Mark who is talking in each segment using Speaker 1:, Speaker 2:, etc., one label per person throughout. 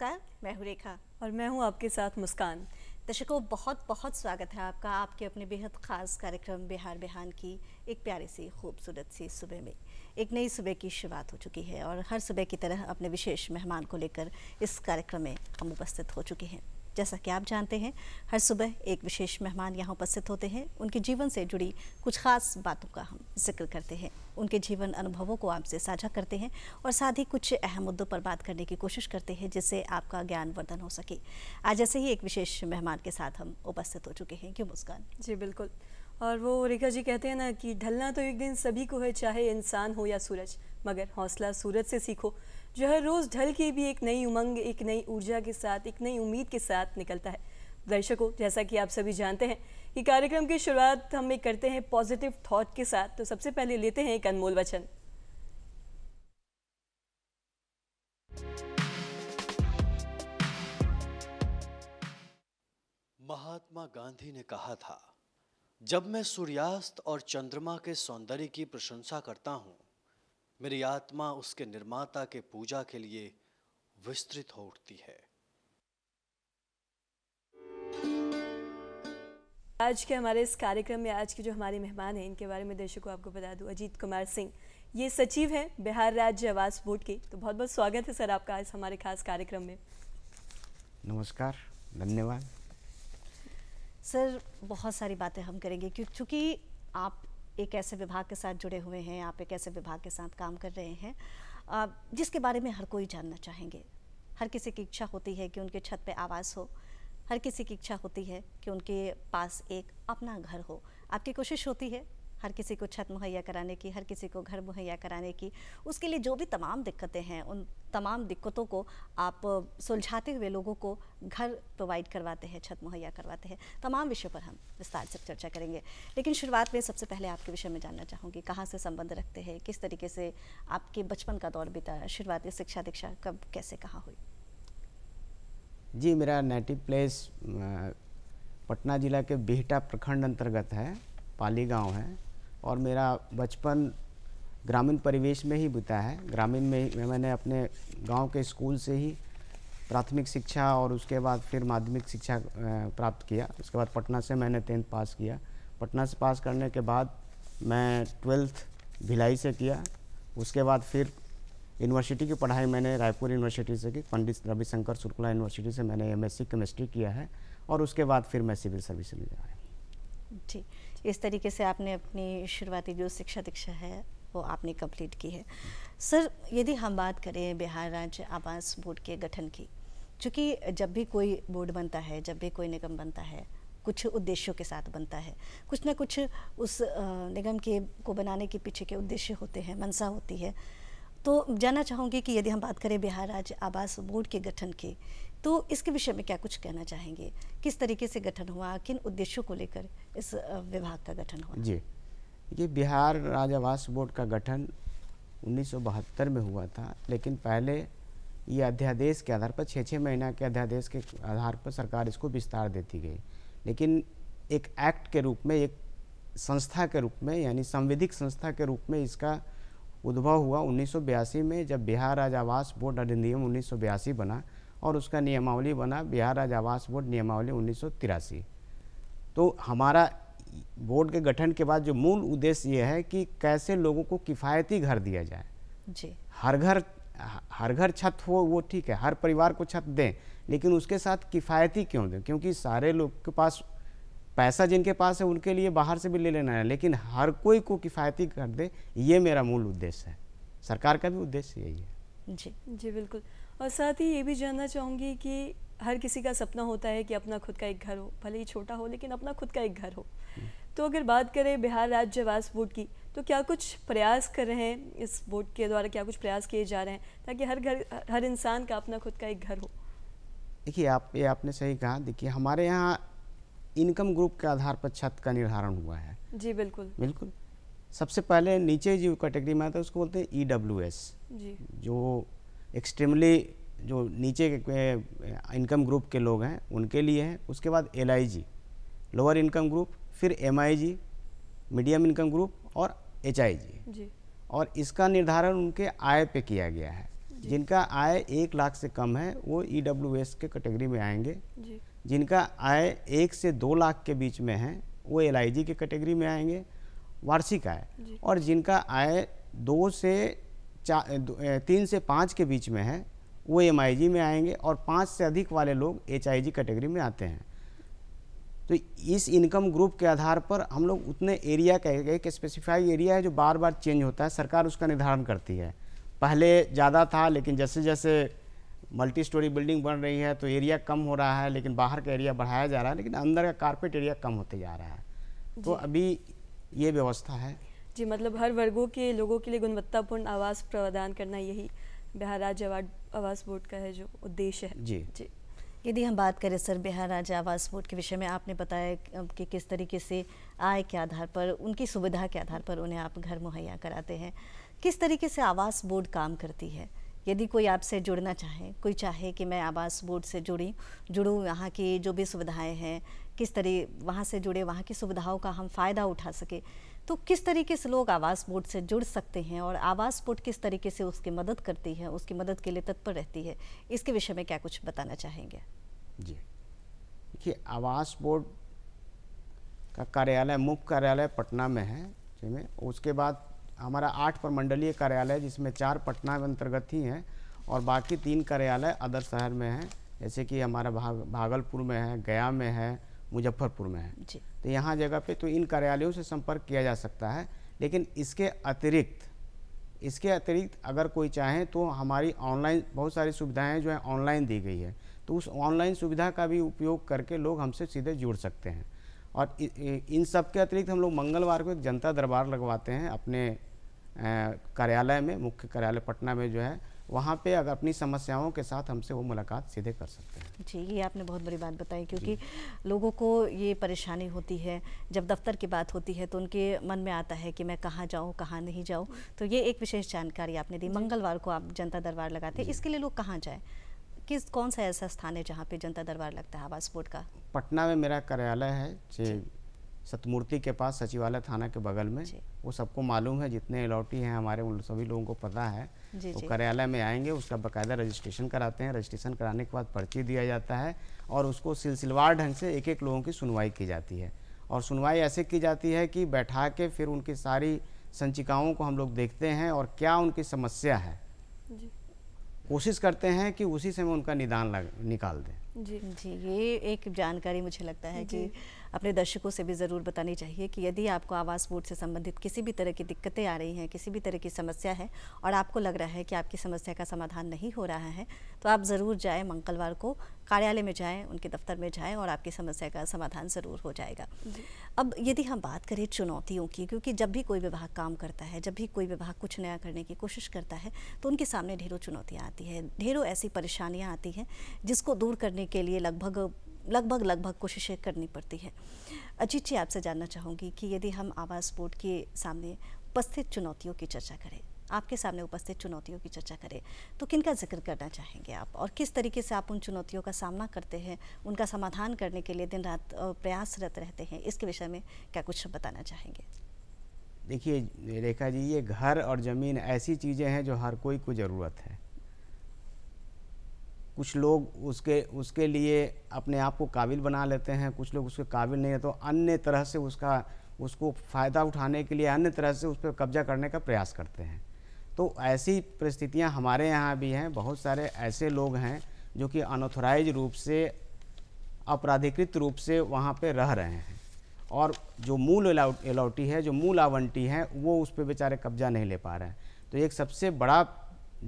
Speaker 1: नमस्कार मैं हूँ रेखा और मैं हूँ आपके साथ मुस्कान दर्शकों बहुत बहुत स्वागत है आपका आपके अपने बेहद ख़ास कार्यक्रम बिहार बिहान की एक प्यारी सी खूबसूरत सी सुबह में एक नई सुबह की शुरुआत हो चुकी है और हर सुबह की तरह अपने विशेष मेहमान को लेकर इस कार्यक्रम में हम उपस्थित हो चुके हैं जैसा कि आप जानते हैं हर सुबह एक विशेष मेहमान यहाँ उपस्थित होते हैं उनके जीवन से जुड़ी कुछ खास बातों का हम जिक्र करते हैं उनके जीवन अनुभवों को आपसे साझा करते हैं और साथ ही कुछ अहम मुद्दों पर बात करने की कोशिश करते हैं जिससे आपका ज्ञान वर्धन हो सके आज ऐसे ही एक विशेष मेहमान के साथ हम उपस्थित हो चुके हैं क्यों मुस्कान
Speaker 2: जी बिल्कुल और वो रेखा जी कहते हैं ना कि ढलना तो एक दिन सभी को है चाहे इंसान हो या सूरज मगर हौसला सूरज से सीखो जो हर रोज़ ढल के भी एक नई उमंग एक नई ऊर्जा के साथ एक नई उम्मीद के साथ निकलता है दर्शकों जैसा कि आप सभी जानते हैं कि कार्यक्रम की शुरुआत हम एक करते हैं पॉजिटिव थॉट के साथ तो सबसे पहले लेते हैं एक अनमोल वचन महात्मा गांधी ने कहा था जब मैं सूर्यास्त और चंद्रमा के सौंदर्य की प्रशंसा करता हूं मेरी आत्मा उसके निर्माता के पूजा के लिए विस्तृत हो उठती है आज के हमारे इस कार्यक्रम में आज के जो हमारे मेहमान हैं इनके बारे में दर्शकों आपको बता दूं अजीत कुमार सिंह ये सचिव हैं बिहार राज्य आवास बोर्ड के तो बहुत बहुत स्वागत है सर आपका इस हमारे खास कार्यक्रम में
Speaker 3: नमस्कार धन्यवाद
Speaker 2: सर बहुत
Speaker 1: सारी बातें हम करेंगे क्योंकि आप एक ऐसे विभाग के साथ जुड़े हुए हैं आप एक ऐसे विभाग के साथ काम कर रहे हैं जिसके बारे में हर कोई जानना चाहेंगे हर किसी की इच्छा होती है कि उनके छत पे आवास हो हर किसी की इच्छा होती है कि उनके पास एक अपना घर हो आपकी कोशिश होती है हर किसी को छत मुहैया कराने की हर किसी को घर मुहैया कराने की उसके लिए जो भी तमाम दिक्कतें हैं उन तमाम दिक्कतों को आप सुलझाते हुए लोगों को घर प्रोवाइड करवाते हैं छत मुहैया करवाते हैं तमाम विषयों पर हम विस्तार से चर्चा करेंगे लेकिन शुरुआत में सबसे पहले आपके विषय में जानना चाहूँगी कहाँ से संबंध रखते हैं किस तरीके से आपके बचपन का दौर बीता शुरुआती शिक्षा दीक्षा कब कैसे कहाँ हुई
Speaker 3: जी मेरा नेटिव प्लेस पटना ज़िला के बिहटा प्रखंड अंतर्गत है पाली गांव है और मेरा बचपन ग्रामीण परिवेश में ही बिता है ग्रामीण में ही मैंने अपने गांव के स्कूल से ही प्राथमिक शिक्षा और उसके बाद फिर माध्यमिक शिक्षा प्राप्त किया उसके बाद पटना से मैंने टेंथ पास किया पटना से पास करने के बाद मैं ट्वेल्थ भिलाई से किया उसके बाद फिर यूनिवर्सिटी की पढ़ाई मैंने रायपुर यूनिवर्सिटी से की पंडित रविशंकर शुक्ला यूनिवर्सिटी से मैंने एमएससी केमिस्ट्री किया है और उसके बाद फिर मैं सिविल सर्विस में जाए
Speaker 1: ठीक इस तरीके से आपने अपनी शुरुआती जो शिक्षा दीक्षा है वो आपने कंप्लीट की है सर यदि हम बात करें बिहार राज्य आवास बोर्ड के गठन की चूँकि जब भी कोई बोर्ड बनता है जब भी कोई निगम बनता है कुछ उद्देश्यों के साथ बनता है कुछ ना कुछ उस निगम के को बनाने के पीछे के उद्देश्य होते हैं मनसा होती है तो जानना चाहूँगी कि यदि हम बात करें बिहार राज्य आवास बोर्ड के गठन की तो इसके विषय में क्या कुछ कहना चाहेंगे किस तरीके से गठन हुआ किन उद्देश्यों को लेकर इस विभाग का गठन हुआ
Speaker 3: जी ये बिहार राजावास बोर्ड का गठन उन्नीस में हुआ था लेकिन पहले ये अध्यादेश के आधार पर छः छः महीना के अध्यादेश के आधार पर सरकार इसको विस्तार देती गई लेकिन एक एक्ट के रूप में एक संस्था के रूप में यानी संविधिक संस्था के रूप में इसका उद्भव हुआ उन्नीस में जब बिहार आवास बोर्ड अधिनियम उन्नीस बना और उसका नियमावली बना बिहार राज्य आवास बोर्ड नियमावली उन्नीस तो हमारा बोर्ड के गठन के बाद जो मूल उद्देश्य ये है कि कैसे लोगों को किफ़ायती घर दिया जाए जी हर घर हर घर छत हो वो ठीक है हर परिवार को छत दें लेकिन उसके साथ किफ़ायती क्यों दें क्योंकि सारे लोग के पास पैसा जिनके पास है उनके लिए बाहर से भी ले लेना है लेकिन हर कोई को किफ़ायती कर दे ये मेरा मूल उद्देश्य है सरकार का भी उद्देश्य यही है जी
Speaker 2: जी बिल्कुल और साथ ही ये भी जानना चाहूँगी कि हर किसी का सपना होता है कि अपना खुद का एक घर हो भले ही छोटा हो लेकिन अपना खुद का एक घर हो तो अगर बात करें बिहार राज्य वास बोर्ड की तो क्या कुछ प्रयास कर रहे हैं इस बोर्ड के द्वारा क्या कुछ प्रयास किए जा रहे हैं ताकि हर घर हर इंसान का अपना खुद का एक घर हो
Speaker 3: देखिए आप ये आपने सही कहा देखिए हमारे यहाँ इनकम ग्रुप के आधार पर छत का निर्धारण हुआ है जी बिल्कुल बिल्कुल सबसे पहले नीचे जो कैटेगरी में आता है उसको बोलते हैं ई डब्ल्यू एस जो एक्सट्रीमली जो नीचे के इनकम ग्रुप के लोग हैं उनके लिए हैं उसके बाद एल लोअर इनकम ग्रुप फिर एम मीडियम इनकम ग्रुप और एच और इसका निर्धारण उनके आय पे किया गया है जिनका आय एक लाख से कम है वो ई e के कैटेगरी में आएंगे जिनका आय एक से दो लाख के बीच में है वो एल के कैटेगरी में आएंगे वार्षिक आय और जिनका आय दो से तीन से पाँच के बीच में है वो एम में आएंगे और पाँच से अधिक वाले लोग एच कैटेगरी में आते हैं तो इस इनकम ग्रुप के आधार पर हम लोग उतने एरिया गए कि स्पेसिफाई एरिया है जो बार बार चेंज होता है सरकार उसका निर्धारण करती है पहले ज़्यादा था लेकिन जैसे जैसे मल्टी स्टोरी बिल्डिंग बन रही है तो एरिया कम हो रहा है लेकिन बाहर का एरिया बढ़ाया जा रहा है लेकिन अंदर का कारपेट एरिया कम होते जा रहा है तो अभी ये व्यवस्था है
Speaker 2: जी मतलब हर वर्गों के लोगों के लिए गुणवत्तापूर्ण आवास प्रदान करना यही बिहार राज्य आवास बोर्ड का है जो उद्देश्य है जी जी
Speaker 1: यदि हम बात करें सर बिहार राज्य आवास बोर्ड के विषय में आपने बताया कि किस तरीके से आय के आधार पर उनकी सुविधा के आधार पर उन्हें आप घर मुहैया कराते हैं किस तरीके से आवास बोर्ड काम करती है यदि कोई आपसे जुड़ना चाहे कोई चाहे कि मैं आवास बोर्ड से जुड़ी जुड़ूँ यहाँ की जो भी सुविधाएँ हैं किस तरह वहाँ से जुड़े वहाँ की सुविधाओं का हम फ़ायदा उठा सके तो किस तरीके से लोग आवास बोर्ड से जुड़ सकते हैं और आवास बोर्ड किस तरीके से उसकी मदद करती है उसकी मदद के लिए तत्पर रहती है इसके विषय में क्या कुछ बताना चाहेंगे
Speaker 3: जी देखिए आवास बोर्ड का कार्यालय मुख्य कार्यालय पटना में है जिसमें उसके बाद हमारा आठ प्रमंडलीय कार्यालय जिसमें चार पटना अंतर्गत ही हैं और बाकी तीन कार्यालय अदर शहर में हैं जैसे कि हमारा भाग भागलपुर में है गया में है मुजफ्फरपुर में है तो यहाँ जगह पे तो इन कार्यालयों से संपर्क किया जा सकता है लेकिन इसके अतिरिक्त इसके अतिरिक्त अगर कोई चाहे तो हमारी ऑनलाइन बहुत सारी सुविधाएं जो है ऑनलाइन दी गई है तो उस ऑनलाइन सुविधा का भी उपयोग करके लोग हमसे सीधे जुड़ सकते हैं और इन सब के अतिरिक्त हम लोग मंगलवार को एक जनता दरबार लगवाते हैं अपने कार्यालय में मुख्य कार्यालय पटना में जो है वहाँ पे अगर अपनी समस्याओं के साथ हमसे वो मुलाकात सीधे कर सकते
Speaker 1: हैं जी ये आपने बहुत बड़ी बात बताई क्योंकि लोगों को ये परेशानी होती है जब दफ्तर की बात होती है तो उनके मन में आता है कि मैं कहाँ जाऊँ कहाँ नहीं जाऊँ तो ये एक विशेष जानकारी आपने दी मंगलवार को आप जनता दरबार लगाते हैं इसके लिए लोग कहाँ जाएँ किस कौन सा ऐसा स्थान है जहाँ पे जनता दरबार लगता है आवास बोर्ड का
Speaker 3: पटना में मेरा कार्यालय है सतमूर्ति के पास सचिवालय थाना के बगल में वो सबको मालूम है जितने अलॉटी हैं हमारे उन सभी लोगों को पता है जी, वो कार्यालय में आएंगे उसका बकायदा रजिस्ट्रेशन कराते हैं रजिस्ट्रेशन कराने के बाद पर्ची दिया जाता है और उसको सिलसिलवार ढंग से एक एक लोगों की सुनवाई की जाती है और सुनवाई ऐसे की जाती है कि बैठा के फिर उनकी सारी संचिकाओं को हम लोग देखते हैं और क्या उनकी समस्या है कोशिश करते हैं कि उसी समय उनका निदान निकाल दें
Speaker 1: जी जी ये एक जानकारी मुझे लगता है कि अपने दर्शकों से भी ज़रूर बतानी चाहिए कि यदि आपको आवास बोर्ड से संबंधित किसी भी तरह की दिक्कतें आ रही हैं किसी भी तरह की समस्या है और आपको लग रहा है कि आपकी समस्या का समाधान नहीं हो रहा है तो आप ज़रूर जाएँ मंगलवार को कार्यालय में जाएँ उनके दफ्तर में जाएँ और आपकी समस्या का समाधान ज़रूर हो जाएगा अब यदि हम बात करें चुनौतियों की क्योंकि जब भी कोई विभाग काम करता है जब भी कोई विभाग कुछ नया करने की कोशिश करता है तो उनके सामने ढेरों चुनौतियाँ आती हैं ढेरों ऐसी परेशानियाँ आती हैं जिसको दूर करने के लिए लगभग लगभग लगभग कोशिशें करनी पड़ती है अजीत जी आपसे जानना चाहूँगी कि यदि हम आवास बोर्ड के सामने उपस्थित चुनौतियों की चर्चा करें आपके सामने उपस्थित चुनौतियों की चर्चा करें तो किन का जिक्र करना चाहेंगे आप और किस तरीके से आप उन चुनौतियों का सामना करते हैं उनका समाधान करने के लिए दिन रात प्रयासरत रहते हैं इसके विषय में क्या कुछ बताना चाहेंगे
Speaker 3: देखिए रेखा जी ये घर और ज़मीन ऐसी चीज़ें हैं जो हर कोई को ज़रूरत है कुछ लोग उसके उसके लिए अपने आप को काबिल बना लेते हैं कुछ लोग उसके काबिल नहीं है तो अन्य तरह से उसका उसको फ़ायदा उठाने के लिए अन्य तरह से उस पर कब्जा करने का प्रयास करते हैं तो ऐसी परिस्थितियां हमारे यहाँ भी हैं बहुत सारे ऐसे लोग हैं जो कि अनऑथोराइज रूप से अपराधिकृत रूप से वहाँ पर रह रहे हैं और जो मूल एलाउटी है जो मूल आवंटी है वो उस पर बेचारे कब्जा नहीं ले पा रहे हैं तो एक सबसे बड़ा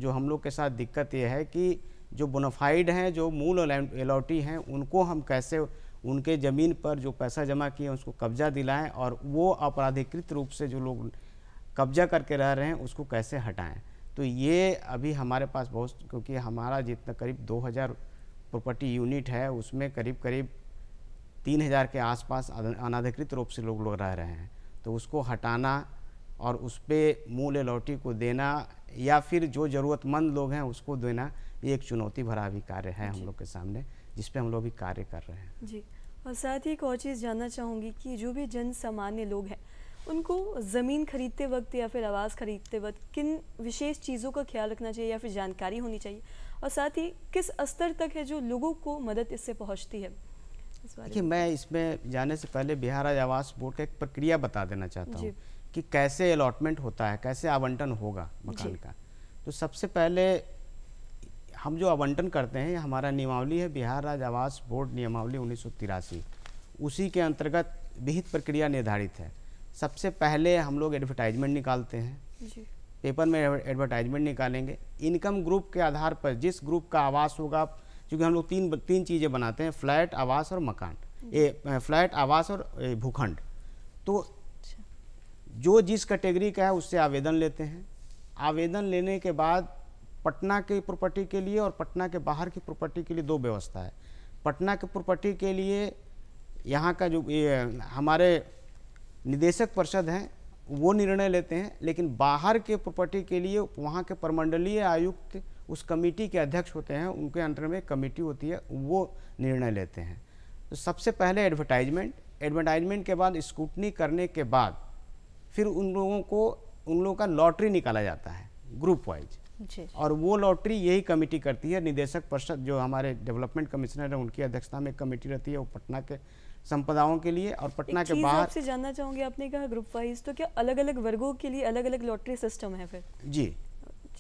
Speaker 3: जो हम लोग के साथ दिक्कत ये है कि जो बोनाफाइड हैं जो मूल अलॉटी हैं उनको हम कैसे उनके ज़मीन पर जो पैसा जमा किए उसको कब्जा दिलाएं और वो अपराधिकृत रूप से जो लोग कब्जा करके रह रहे हैं उसको कैसे हटाएं तो ये अभी हमारे पास बहुत क्योंकि हमारा जितना करीब 2000 प्रॉपर्टी यूनिट है उसमें करीब करीब 3000 के आसपास अनाधिकृत रूप से लोग लोग रह रहे हैं तो उसको हटाना और उस पर मूल अलॉटी को देना या फिर जो ज़रूरतमंद लोग हैं उसको देना ये एक चुनौती भरा भी कार्य है हम लोग के सामने जिस पे हम लोग भी कार्य कर रहे हैं
Speaker 2: जी और साथ ही एक और चीज़ जानना चाहूँगी कि जो भी जन सामान्य लोग हैं उनको ज़मीन खरीदते वक्त या फिर आवाज़ खरीदते वक्त किन विशेष चीज़ों का ख्याल रखना चाहिए या फिर जानकारी होनी चाहिए और साथ ही किस स्तर तक है जो लोगों को मदद इससे पहुँचती है देखिए मैं
Speaker 3: इसमें जाने से पहले बिहार राज्य आवास बोर्ड का एक प्रक्रिया बता देना चाहता हूँ कि कैसे अलॉटमेंट होता है कैसे आवंटन होगा मकान का तो सबसे पहले हम जो आवंटन करते हैं हमारा नियमावली है बिहार राज्य आवास बोर्ड नियमावली उन्नीस उसी के अंतर्गत विहित प्रक्रिया निर्धारित है सबसे पहले हम लोग एडवर्टाइजमेंट निकालते हैं जी। पेपर में एडवर्टाइजमेंट निकालेंगे इनकम ग्रुप के आधार पर जिस ग्रुप का आवास होगा क्योंकि हम लोग तीन तीन चीज़ें बनाते हैं फ्लैट आवास और मकान ए, फ्लैट आवास और भूखंड तो अच्छा। जो जिस कैटेगरी का है उससे आवेदन लेते हैं आवेदन लेने के बाद पटना की प्रॉपर्टी के लिए और पटना के बाहर की प्रॉपर्टी के लिए दो व्यवस्था है पटना की प्रॉपर्टी के लिए यहाँ का जो ये हमारे निदेशक परिषद हैं वो निर्णय लेते हैं लेकिन बाहर के प्रॉपर्टी के लिए वहाँ के परमंडलीय आयुक्त उस कमेटी के अध्यक्ष होते हैं उनके अंतर में कमेटी होती है वो निर्णय लेते हैं तो सबसे पहले एडवर्टाइजमेंट एडवर्टाइजमेंट के बाद स्कूटनी करने के बाद फिर उन लोगों को उन लोगों का लॉटरी निकाला जाता है ग्रुप वाइज और वो लॉटरी यही कमेटी करती है निदेशक परिषद जो हमारे डेवलपमेंट कमिश्नर है उनकी अध्यक्षता में कमेटी रहती है वो पटना के संपदाओं के लिए और पटना के बाहर आपसे
Speaker 2: जानना चाहूंगी आपने कहा ग्रुप वाइज तो क्या अलग अलग वर्गों के लिए अलग अलग लॉटरी सिस्टम है फिर जी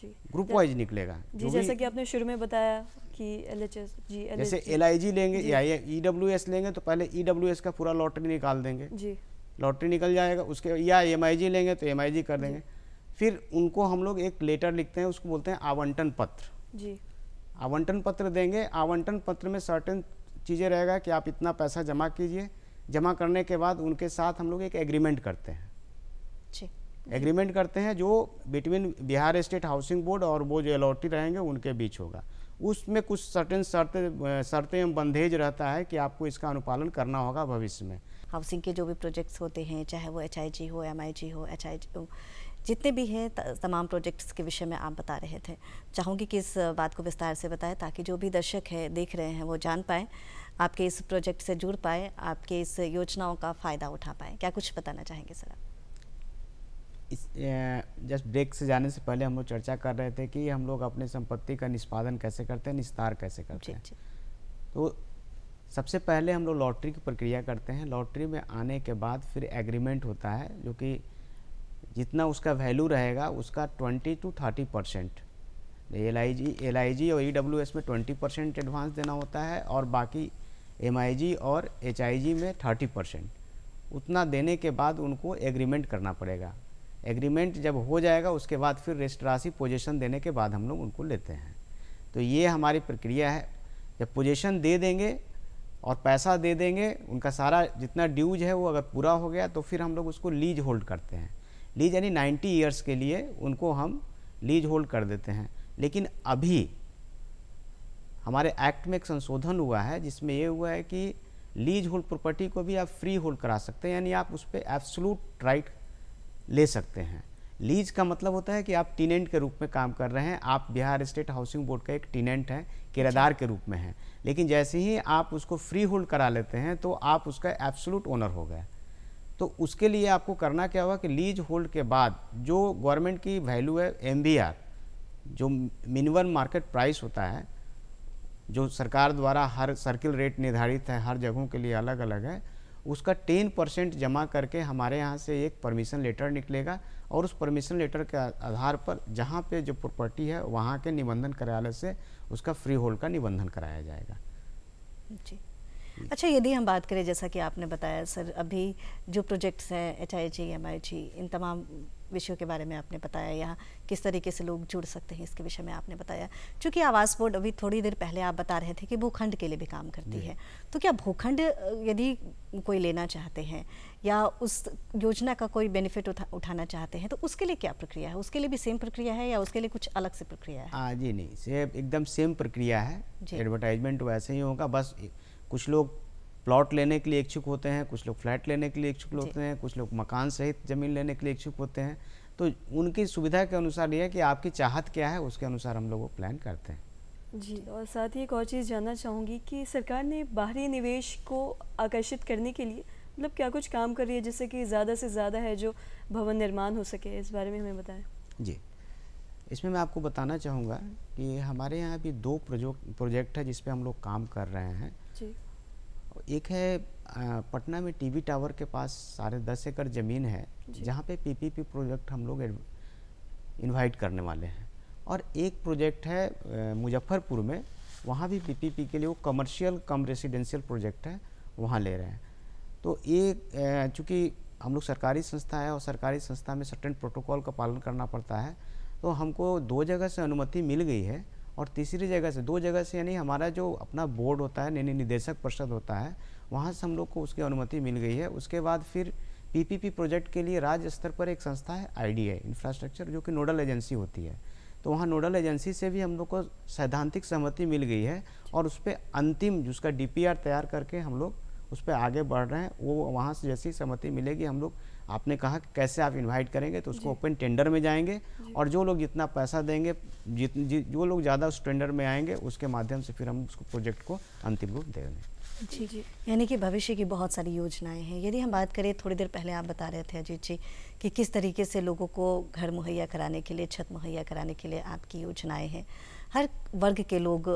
Speaker 2: जी ग्रुप वाइज निकलेगा जी जैसा कि आपने शुरू में बताया कि एलएचएस जी LHS, जैसे एलआईजी लेंगे या
Speaker 3: ईडब्ल्यूएस e लेंगे तो पहले ईडब्ल्यूएस e का पूरा लॉटरी निकाल देंगे जी लॉटरी निकल जाएगा उसके या एमआईजी e लेंगे तो एमआईजी कर देंगे फिर उनको हम लोग एक लेटर लिखते हैं उसको बोलते हैं आवंटन पत्र जी आवंटन पत्र देंगे आवंटन पत्र में सर्टेन चीज़ें रहेगा कि आप इतना पैसा जमा कीजिए जमा करने के बाद उनके साथ हम लोग एक एग्रीमेंट करते हैं एग्रीमेंट करते हैं जो between Bihar state housing board और वो जो अलॉटी रहेंगे उनके बीच होगा उसमें कुछ सर्टेन शर्तें शर्तें एवं बंधेज रहता है कि आपको इसका अनुपालन करना होगा भविष्य में
Speaker 1: हाउसिंग के जो भी प्रोजेक्ट्स होते हैं चाहे वो एच हो एम हो एच जितने भी हैं तमाम प्रोजेक्ट्स के विषय में आप बता रहे थे चाहूँगी कि इस बात को विस्तार से बताएं ताकि जो भी दर्शक हैं देख रहे हैं वो जान पाएँ आपके इस प्रोजेक्ट से जुड़ पाए आपके इस योजनाओं का फ़ायदा उठा पाएँ क्या कुछ बताना चाहेंगे सर आप
Speaker 3: इस जस्ट ब्रेक से जाने से पहले हम लोग चर्चा कर रहे थे कि हम लोग अपने संपत्ति का निष्पादन कैसे करते हैं निस्तार कैसे करते हैं तो सबसे पहले हम लोग लॉटरी की प्रक्रिया करते हैं लॉटरी में आने के बाद फिर एग्रीमेंट होता है जो कि जितना उसका वैल्यू रहेगा उसका twenty to thirty percent L I G L I G और ई डब्ल्यू एस में ट्वेंटी परसेंट एडवांस देना होता है और बाकी एम आई जी और एच आई जी में थर्टी परसेंट उतना देने के बाद उनको एग्रीमेंट करना पड़ेगा एग्रीमेंट जब हो जाएगा उसके बाद फिर रेस्ट राशि पोजिशन देने के बाद हम लोग उनको लेते हैं तो ये हमारी प्रक्रिया है जब पोजिशन दे देंगे और पैसा दे देंगे उनका सारा जितना ड्यूज है वो अगर पूरा हो गया तो फिर हम लोग उसको लीज होल्ड करते हैं लीज यानी 90 ईयर्स के लिए उनको हम लीज होल्ड कर देते हैं लेकिन अभी हमारे एक्ट में एक संशोधन हुआ है जिसमें यह हुआ है कि लीज होल्ड प्रॉपर्टी को भी आप फ्री होल्ड करा सकते हैं यानी आप उस पर एब्सलूट राइट ले सकते हैं लीज का मतलब होता है कि आप टीनेंट के रूप में काम कर रहे हैं आप बिहार स्टेट हाउसिंग बोर्ड का एक टीनेंट है किरादार के रूप में है लेकिन जैसे ही आप उसको फ्री होल्ड करा लेते हैं तो आप उसका एब्सोलूट ओनर हो गए तो उसके लिए आपको करना क्या होगा कि लीज होल्ड के बाद जो गवर्नमेंट की वैल्यू है एम जो मिनिमम मार्केट प्राइस होता है जो सरकार द्वारा हर सर्किल रेट निर्धारित है हर जगहों के लिए अलग अलग है उसका टेन परसेंट जमा करके हमारे यहाँ से एक परमिशन लेटर निकलेगा और उस परमिशन लेटर के आधार पर जहाँ पे जो प्रॉपर्टी है वहाँ के निबंधन कार्यालय से उसका फ्री होल्ड का निबंधन कराया जाएगा
Speaker 1: जी अच्छा यदि हम बात करें जैसा कि आपने बताया सर अभी जो प्रोजेक्ट्स हैं एच आई जी एम आई जी इन तमाम विषयों के बारे में आपने बताया यहाँ किस तरीके से लोग जुड़ सकते हैं इसके विषय में आपने बताया क्योंकि आवास बोर्ड अभी थोड़ी देर पहले आप बता रहे थे कि भूखंड के लिए भी काम करती है तो क्या भूखंड यदि कोई लेना चाहते हैं या उस योजना का कोई बेनिफिट उठा, उठाना चाहते हैं तो उसके लिए क्या प्रक्रिया है उसके लिए भी सेम प्रक्रिया है या उसके लिए कुछ अलग से प्रक्रिया है
Speaker 3: हाँ जी नहीं सेम एकदम सेम प्रक्रिया है एडवर्टाइजमेंट वैसे ही होगा बस कुछ लोग प्लॉट लेने के लिए इच्छुक होते हैं कुछ लोग फ्लैट लेने के लिए इच्छुक होते हैं कुछ लोग मकान सहित ज़मीन लेने के लिए इच्छुक होते हैं तो उनकी सुविधा के अनुसार यह है कि आपकी चाहत क्या है उसके अनुसार हम लोग वो प्लान करते
Speaker 2: हैं जी और साथ ही एक और चीज़ जानना चाहूँगी कि सरकार ने बाहरी निवेश को आकर्षित करने के लिए मतलब क्या कुछ काम कर रही है जिससे कि ज़्यादा से ज़्यादा है जो भवन निर्माण हो सके इस बारे में हमें बताएं
Speaker 3: जी इसमें मैं आपको बताना चाहूँगा हम्म। कि हमारे यहाँ अभी दो प्रोजेक्ट प्रोजेक्ट है जिसपे हम लोग काम कर रहे हैं
Speaker 2: जी
Speaker 3: एक है पटना में टीवी टावर के पास साढ़े दस एकड़ ज़मीन है जहाँ पे पीपीपी प्रोजेक्ट हम लोग इनवाइट करने वाले हैं और एक प्रोजेक्ट है मुजफ्फरपुर में वहाँ भी पीपीपी के लिए वो कमर्शियल कम रेसिडेंशियल प्रोजेक्ट है वहाँ ले रहे हैं तो एक चूँकि हम लोग सरकारी संस्था है और सरकारी संस्था में सर्टेन प्रोटोकॉल का पालन करना पड़ता है तो हमको दो जगह से अनुमति मिल गई है और तीसरी जगह से दो जगह से यानी हमारा जो अपना बोर्ड होता है यानी निदेशक परिषद होता है वहाँ से हम लोग को उसकी अनुमति मिल गई है उसके बाद फिर पीपीपी प्रोजेक्ट के लिए राज्य स्तर पर एक संस्था है आई इंफ्रास्ट्रक्चर जो कि नोडल एजेंसी होती है तो वहाँ नोडल एजेंसी से भी हम लोग को सैद्धांतिक सहमति मिल गई है और उस पर अंतिम जिसका डी तैयार करके हम लोग उस पर आगे बढ़ रहे हैं वो वहाँ से जैसी सहमति मिलेगी हम लोग आपने कहा कि कैसे आप इनवाइट करेंगे तो उसको ओपन टेंडर में जाएंगे और जो लोग जितना पैसा देंगे जित जो लोग ज़्यादा उस टेंडर में आएंगे उसके माध्यम से फिर हम उसको प्रोजेक्ट को
Speaker 1: अंतिम रूप दे देंगे जी जी यानी कि भविष्य की बहुत सारी योजनाएं हैं यदि हम बात करें थोड़ी देर पहले आप बता रहे थे अजीत जी कि किस तरीके से लोगों को घर मुहैया कराने के लिए छत मुहैया कराने के लिए आपकी योजनाएं हैं हर वर्ग के लोग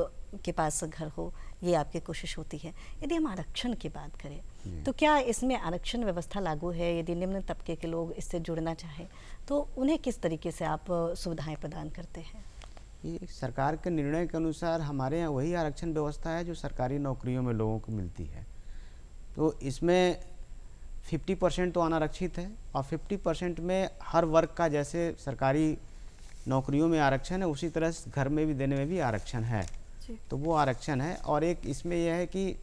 Speaker 1: के पास घर हो ये आपकी कोशिश होती है यदि हम आरक्षण की बात करें तो क्या इसमें आरक्षण व्यवस्था लागू है यदि निम्न तबके के लोग इससे जुड़ना चाहें तो उन्हें किस तरीके से आप सुविधाएं प्रदान करते हैं
Speaker 3: ये सरकार के निर्णय के अनुसार हमारे यहाँ वही आरक्षण व्यवस्था है जो सरकारी नौकरियों में लोगों को मिलती है तो इसमें 50 परसेंट तो अनारक्षित है और 50 परसेंट में हर वर्ग का जैसे सरकारी नौकरियों में आरक्षण है उसी तरह घर में भी देने में भी आरक्षण है तो वो आरक्षण है और एक इसमें यह है कि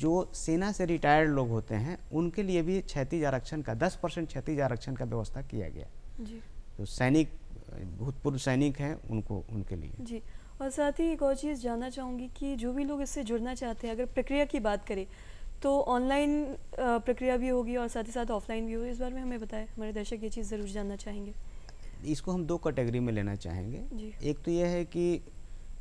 Speaker 3: जो सेना से रिटायर्ड लोग होते हैं उनके लिए भी क्षतिज आरक्षण का दस परसेंट क्षतिज आरक्षण का व्यवस्था किया गया जी तो सैनिक भूतपूर्व सैनिक हैं उनको उनके लिए
Speaker 2: जी और साथ ही एक और चीज़ जानना चाहूँगी कि जो भी लोग इससे जुड़ना चाहते हैं अगर प्रक्रिया की बात करें तो ऑनलाइन प्रक्रिया भी होगी और साथ ही साथ ऑफलाइन भी होगी इस बारे में हमें बताएं हमारे दर्शक ये चीज़ ज़रूर जानना चाहेंगे
Speaker 3: इसको हम दो कैटेगरी में लेना चाहेंगे एक तो यह है कि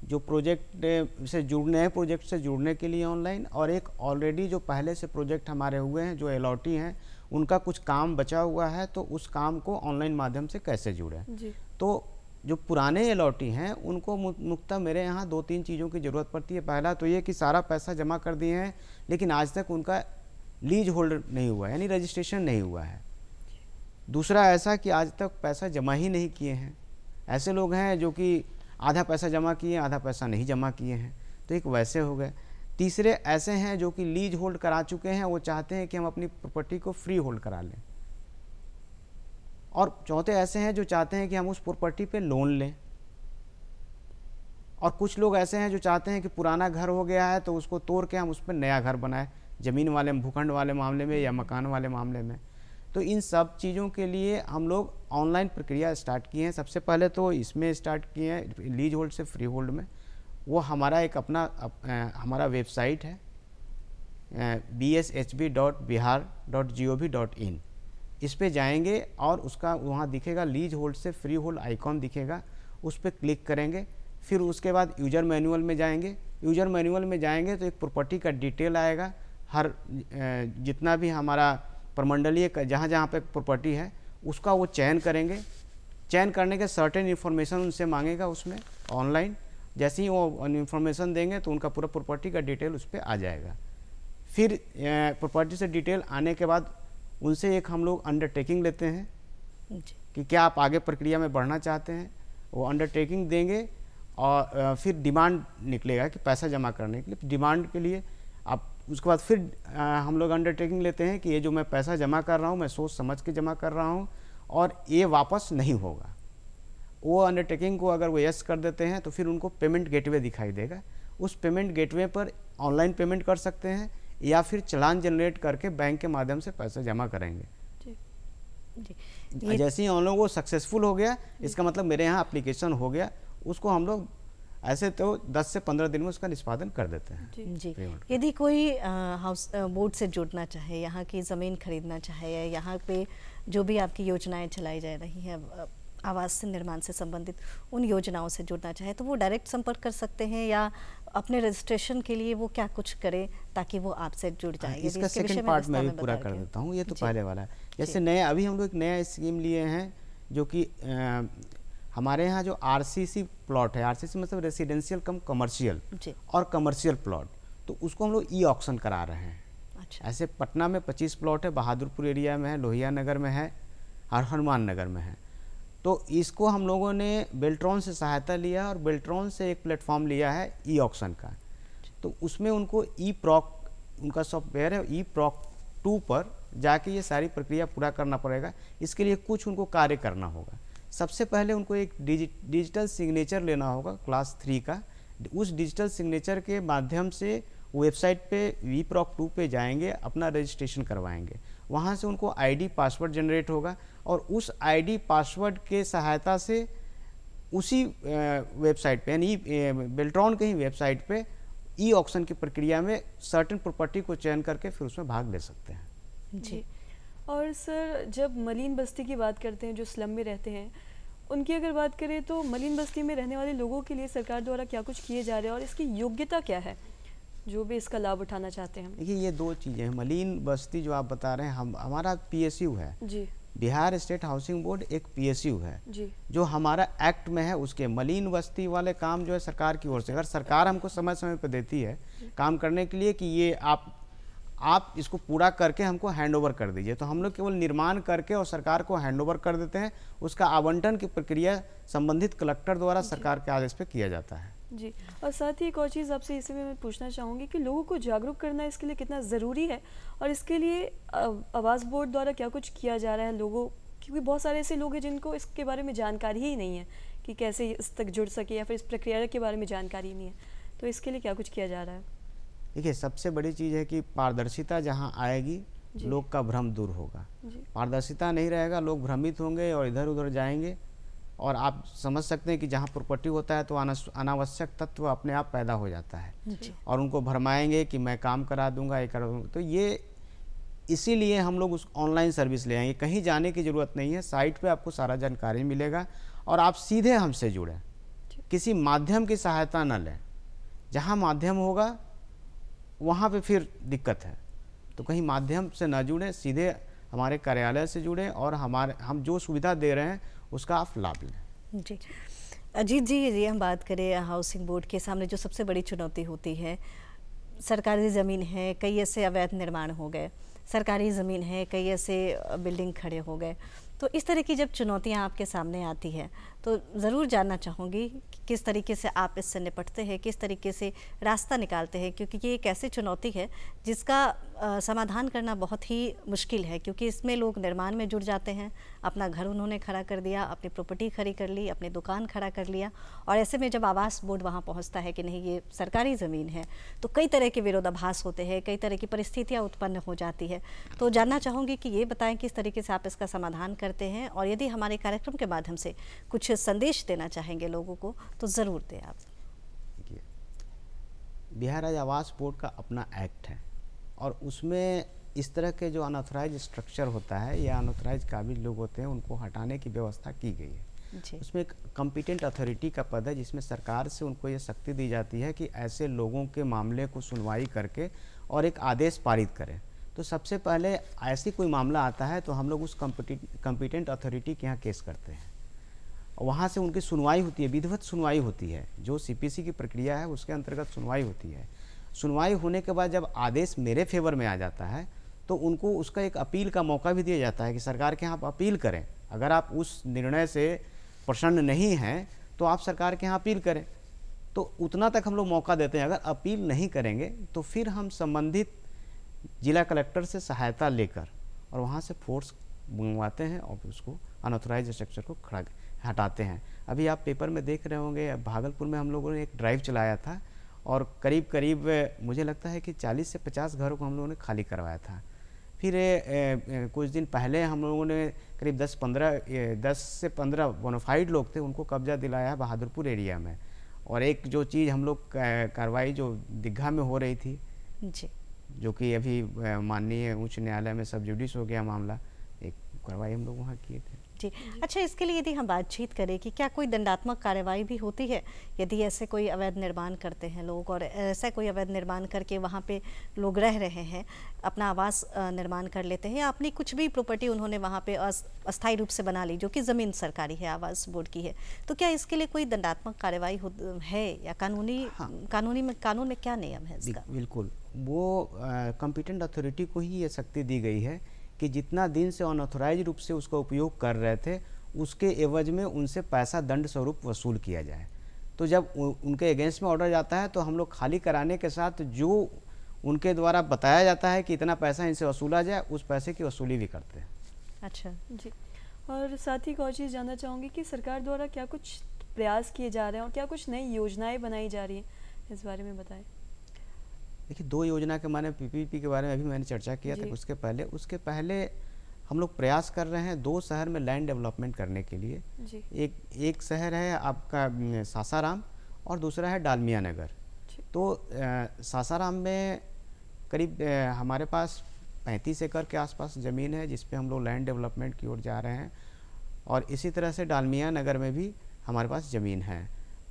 Speaker 3: जो प्रोजेक्ट से जुड़ने हैं प्रोजेक्ट से जुड़ने के लिए ऑनलाइन और एक ऑलरेडी जो पहले से प्रोजेक्ट हमारे हुए हैं जो एलॉटी हैं उनका कुछ काम बचा हुआ है तो उस काम को ऑनलाइन माध्यम से कैसे जुड़े तो जो पुराने एलॉटी हैं उनको मुख्तः मेरे यहाँ दो तीन चीज़ों की ज़रूरत पड़ती है पहला तो ये कि सारा पैसा जमा कर दिए हैं लेकिन आज तक उनका लीज होल्ड नहीं हुआ यानी रजिस्ट्रेशन नहीं हुआ है दूसरा ऐसा कि आज तक पैसा जमा ही नहीं किए हैं ऐसे लोग हैं जो कि आधा पैसा जमा किए आधा पैसा नहीं जमा किए हैं तो एक वैसे हो गए तीसरे ऐसे हैं जो कि लीज होल्ड करा चुके हैं वो चाहते हैं कि हम अपनी प्रॉपर्टी को फ्री होल्ड करा लें और चौथे ऐसे हैं जो चाहते हैं कि हम उस प्रॉपर्टी पे लोन लें और कुछ लोग ऐसे हैं जो चाहते हैं कि पुराना घर हो गया है तो उसको तोड़ के हम उस पर नया घर बनाएं ज़मीन वाले भूखंड वाले मामले में या मकान वाले मामले में तो इन सब चीज़ों के लिए हम लोग ऑनलाइन प्रक्रिया स्टार्ट किए हैं सबसे पहले तो इसमें स्टार्ट किए हैं लीज होल्ड से फ्री होल्ड में वो हमारा एक अपना अप, आ, हमारा वेबसाइट है B S H B dot Bihar dot G O V dot in इस पर जाएंगे और उसका वहाँ दिखेगा लीज होल्ड से फ्री होल्ड आइकॉन दिखेगा उस पर क्लिक करेंगे फिर उसके बाद यूजर मैनुअल में जाएंगे यूजर मैनुअल में जाएंगे तो एक प्रॉपर्टी का डिटेल आएगा हर जितना भी हमारा प्रमंडलीय जहाँ जहाँ पे प्रॉपर्टी है उसका वो चयन करेंगे चयन करने के सर्टेन इन्फॉर्मेशन उनसे मांगेगा उसमें ऑनलाइन जैसे ही वो इन्फॉर्मेशन देंगे तो उनका पूरा प्रॉपर्टी का डिटेल उस पर आ जाएगा फिर प्रॉपर्टी से डिटेल आने के बाद उनसे एक हम लोग अंडरटेकिंग लेते हैं कि क्या आप आगे प्रक्रिया में बढ़ना चाहते हैं वो अंडरटेकिंग देंगे और फिर डिमांड निकलेगा कि पैसा जमा करने के लिए डिमांड के लिए उसके बाद फिर आ, हम लोग अंडरटेकिंग लेते हैं कि ये जो मैं पैसा जमा कर रहा हूँ मैं सोच समझ के जमा कर रहा हूँ और ये वापस नहीं होगा वो अंडरटेकिंग को अगर वो यस कर देते हैं तो फिर उनको पेमेंट गेटवे दिखाई देगा उस पेमेंट गेटवे पर ऑनलाइन पेमेंट कर सकते हैं या फिर चलान जनरेट करके बैंक के माध्यम से पैसा जमा करेंगे जी, जी, जैसे ही ऑन लोग वो सक्सेसफुल हो गया इसका मतलब मेरे यहाँ अप्लीकेशन हो गया उसको हम लोग ऐसे तो 10 से 15 दिन में उसका निष्पादन कर देते
Speaker 1: हैं जी यदि कोई हाउस बोर्ड से जुड़ना चाहे यहाँ की ज़मीन खरीदना चाहे या यहाँ पे जो भी आपकी योजनाएं चलाई जा रही हैं आवास निर्माण से संबंधित उन योजनाओं से जुड़ना चाहे तो वो डायरेक्ट संपर्क कर सकते हैं या अपने रजिस्ट्रेशन के लिए वो क्या कुछ करें ताकि वो आपसे जुड़ हाँ, जाए इसका सेकंड पार्ट मैं भी पूरा
Speaker 3: कर देता हूँ ये तो पहले वाला है जैसे नया अभी हम लोग एक नया स्कीम लिए हैं जो कि हमारे यहाँ जो आरसीसी प्लॉट है आरसीसी मतलब रेसिडेंशियल कम कमर्शियल और कमर्शियल प्लॉट तो उसको हम लोग ई e ऑक्शन करा रहे हैं अच्छा। ऐसे पटना में 25 प्लॉट है बहादुरपुर एरिया में है लोहिया नगर में है और हनुमान नगर में है तो इसको हम लोगों ने बेल्ट्रॉन से सहायता लिया और बेल्ट्रॉन से एक प्लेटफॉर्म लिया है ई e ऑक्शन का तो उसमें उनको ई e प्रॉक उनका सॉफ्टवेयर है ई प्रॉक टू पर जाके ये सारी प्रक्रिया पूरा करना पड़ेगा इसके लिए कुछ उनको कार्य करना होगा सबसे पहले उनको एक डिजि डिजिटल सिग्नेचर लेना होगा क्लास थ्री का उस डिजिटल सिग्नेचर के माध्यम से वेबसाइट पे वी प्रॉक टू पे जाएंगे अपना रजिस्ट्रेशन करवाएंगे वहाँ से उनको आईडी पासवर्ड जनरेट होगा और उस आईडी पासवर्ड के सहायता से उसी वेबसाइट पे यानी बेल्ट्रॉन के ही वेबसाइट पे ई ऑक्शन की प्रक्रिया में सर्टन प्रॉपर्टी को चयन करके फिर उसमें भाग ले सकते हैं
Speaker 2: जी और सर जब मलिन बस्ती की बात करते हैं जो स्लम में रहते हैं उनकी अगर बात करें तो मलिन बस्ती में रहने वाले लोगों के लिए सरकार द्वारा क्या कुछ किए जा रहे हैं और इसकी योग्यता क्या है जो भी इसका लाभ उठाना चाहते हैं
Speaker 3: देखिए ये दो चीज़ें हैं मलिन बस्ती जो आप बता रहे हैं हम हमारा पी है जी बिहार स्टेट हाउसिंग बोर्ड एक पीएसयू है जी जो हमारा एक्ट में है उसके मलिन बस्ती वाले काम जो है सरकार की ओर से अगर सरकार हमको समय समय पर देती है काम करने के लिए कि ये आप आप इसको पूरा करके हमको हैंडओवर कर दीजिए तो हम लोग केवल निर्माण करके और सरकार को हैंडओवर कर देते हैं उसका आवंटन की प्रक्रिया संबंधित कलेक्टर द्वारा सरकार के आदेश पर किया जाता है
Speaker 2: जी और साथ ही एक और चीज़ आपसे इसी में मैं पूछना चाहूँगी कि लोगों को जागरूक करना इसके लिए कितना ज़रूरी है और इसके लिए आवाज़ बोर्ड द्वारा क्या कुछ किया जा रहा है लोगों क्योंकि बहुत सारे ऐसे लोग हैं जिनको इसके बारे में जानकारी ही नहीं है कि कैसे इस तक जुड़ सके या फिर इस प्रक्रिया के बारे में जानकारी नहीं है तो इसके लिए क्या कुछ किया जा रहा है
Speaker 3: देखिए सबसे बड़ी चीज़ है कि पारदर्शिता जहाँ आएगी लोग का भ्रम दूर होगा पारदर्शिता नहीं रहेगा लोग भ्रमित होंगे और इधर उधर जाएंगे और आप समझ सकते हैं कि जहाँ प्रॉपर्टी होता है तो अनावश्यक तत्व अपने आप पैदा हो जाता है और उनको भरमाएंगे कि मैं काम करा दूंगा ये करा दूंगा तो ये इसीलिए हम लोग उस ऑनलाइन सर्विस ले आएंगे कहीं जाने की ज़रूरत नहीं है साइट पे आपको सारा जानकारी मिलेगा और आप सीधे हमसे जुड़ें किसी माध्यम की सहायता न लें जहाँ माध्यम होगा वहाँ पे फिर दिक्कत है तो कहीं माध्यम से ना जुड़े सीधे हमारे कार्यालय से जुड़े और हमारे हम जो सुविधा दे रहे हैं उसका आप लाभ लें
Speaker 1: जी अजीत जी ये हम बात करें हाउसिंग बोर्ड के सामने जो सबसे बड़ी चुनौती होती है सरकारी ज़मीन है कई ऐसे अवैध निर्माण हो गए सरकारी ज़मीन है कई ऐसे बिल्डिंग खड़े हो गए तो इस तरह की जब चुनौतियाँ आपके सामने आती हैं तो ज़रूर जानना चाहूँगी किस तरीके से आप इससे निपटते हैं किस तरीके से रास्ता निकालते हैं क्योंकि ये एक ऐसी चुनौती है जिसका समाधान करना बहुत ही मुश्किल है क्योंकि इसमें लोग निर्माण में जुड़ जाते हैं अपना घर उन्होंने खड़ा कर दिया अपनी प्रॉपर्टी खड़ी कर ली अपनी दुकान खड़ा कर लिया और ऐसे में जब आवास बोर्ड वहाँ पहुँचता है कि नहीं ये सरकारी ज़मीन है तो कई तरह के विरोधाभास होते हैं कई तरह की परिस्थितियाँ उत्पन्न हो जाती है तो जानना चाहूँगी कि ये बताएं किस तरीके से आप इसका समाधान करते हैं और यदि हमारे कार्यक्रम के माध्यम से कुछ संदेश देना चाहेंगे लोगों को तो ज़रूर दें आप
Speaker 3: बिहार राज्य आवास बोर्ड का अपना एक्ट है और उसमें इस तरह के जो अनऑथराइज स्ट्रक्चर होता है या अनऑथराइज काबिल लोग होते हैं उनको हटाने की व्यवस्था की गई है उसमें एक कम्पिटेंट अथॉरिटी का पद है जिसमें सरकार से उनको ये शक्ति दी जाती है कि ऐसे लोगों के मामले को सुनवाई करके और एक आदेश पारित करें तो सबसे पहले ऐसी कोई मामला आता है तो हम लोग उस कम्पिटेंट अथॉरिटी के यहाँ केस करते हैं वहाँ से उनकी सुनवाई होती है विधिवत सुनवाई होती है जो सी की प्रक्रिया है उसके अंतर्गत सुनवाई होती है सुनवाई होने के बाद जब आदेश मेरे फेवर में आ जाता है तो उनको उसका एक अपील का मौका भी दिया जाता है कि सरकार के यहाँ आप अपील करें अगर आप उस निर्णय से प्रसन्न नहीं हैं तो आप सरकार के यहाँ अपील करें तो उतना तक हम लोग मौका देते हैं अगर अपील नहीं करेंगे तो फिर हम संबंधित जिला कलेक्टर से सहायता लेकर और वहाँ से फोर्स मंगवाते हैं और उसको अनऑथोराइज स्ट्रक्चर को खड़ा हटाते हैं अभी आप पेपर में देख रहे होंगे भागलपुर में हम लोगों ने एक ड्राइव चलाया था और करीब करीब मुझे लगता है कि 40 से 50 घरों को हम लोगों ने खाली करवाया था फिर ए, ए, कुछ दिन पहले हम लोगों ने करीब 10-15 10 से 15 बोनोफाइड लोग थे उनको कब्जा दिलाया बहादुरपुर एरिया में और एक जो चीज़ हम लोग कार्रवाई जो दिघा में हो रही थी जी जो कि अभी माननीय उच्च न्यायालय में सब जुडिस हो गया मामला एक कार्रवाई हम लोग वहाँ किए थे
Speaker 1: जी अच्छा इसके लिए यदि हम बातचीत करें कि क्या कोई दंडात्मक कार्रवाई भी होती है यदि ऐसे कोई अवैध निर्माण करते हैं लोग और ऐसा कोई अवैध निर्माण करके वहाँ पे लोग रह रहे हैं अपना आवास निर्माण कर लेते हैं या अपनी कुछ भी प्रॉपर्टी उन्होंने वहाँ पे अस्थायी रूप से बना ली जो कि ज़मीन सरकारी है आवास बोर्ड की है तो क्या इसके लिए कोई दंडात्मक कार्रवाई है या कानूनी हाँ। कानूनी में कानून में क्या नियम है
Speaker 3: इसका बिल्कुल वो कंपिटेंट अथॉरिटी को ही ये शक्ति दी गई है कि जितना दिन से अनऑथोराइज रूप से उसका उपयोग कर रहे थे उसके एवज में उनसे पैसा दंड स्वरूप वसूल किया जाए तो जब उनके अगेंस्ट में ऑर्डर जाता है तो हम लोग खाली कराने के साथ जो उनके द्वारा बताया जाता है कि इतना पैसा इनसे वसूला जाए उस पैसे की वसूली भी करते हैं
Speaker 2: अच्छा जी और साथ ही एक और चीज़ जानना चाहूँगी कि सरकार द्वारा क्या कुछ प्रयास किए जा रहे हैं और क्या कुछ नई योजनाएं बनाई जा रही हैं इस बारे में बताएं
Speaker 3: देखिए दो योजना के माने पीपीपी के बारे में अभी मैंने चर्चा किया था उसके पहले उसके पहले हम लोग प्रयास कर रहे हैं दो शहर में लैंड डेवलपमेंट करने के लिए एक एक शहर है आपका सासाराम और दूसरा है डालमिया नगर तो सासाराम में करीब हमारे पास पैंतीस एकड़ के आसपास ज़मीन है जिसपे हम लोग लैंड डेवलपमेंट की ओर जा रहे हैं और इसी तरह से डालमिया नगर में भी हमारे पास ज़मीन है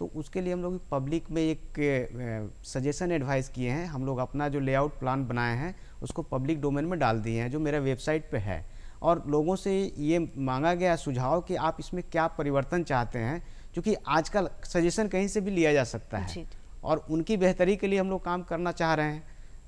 Speaker 3: तो उसके लिए हम लोग पब्लिक में एक सजेशन एडवाइस किए हैं हम लोग अपना जो लेआउट प्लान बनाए हैं उसको पब्लिक डोमेन में डाल दिए हैं जो मेरा वेबसाइट पे है और लोगों से ये मांगा गया सुझाव कि आप इसमें क्या परिवर्तन चाहते हैं क्योंकि आज सजेशन कहीं से भी लिया जा सकता है और उनकी बेहतरी के लिए हम लोग काम करना चाह रहे हैं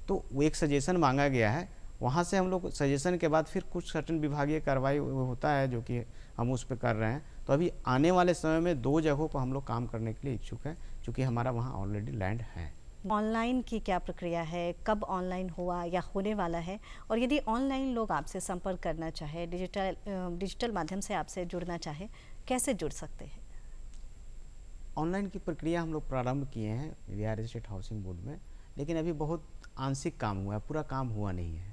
Speaker 3: तो वो एक सजेशन मांगा गया है वहाँ से हम लोग सजेशन के बाद फिर कुछ सर्टन विभागीय कार्रवाई होता है जो कि हम उस पर कर रहे हैं तो अभी आने वाले समय में दो जगहों पर हम लोग काम करने के लिए इच्छुक हैं चूँकि हमारा वहाँ ऑलरेडी लैंड है
Speaker 1: ऑनलाइन की क्या प्रक्रिया है कब ऑनलाइन हुआ या होने वाला है और यदि ऑनलाइन लोग आपसे संपर्क करना चाहे डिजिटल डिजिटल माध्यम से आपसे जुड़ना चाहे कैसे जुड़ सकते हैं
Speaker 3: ऑनलाइन की प्रक्रिया हम लोग प्रारंभ किए हैं बिहार स्टेट हाउसिंग बोर्ड में लेकिन अभी बहुत आंशिक काम हुआ है पूरा काम हुआ नहीं है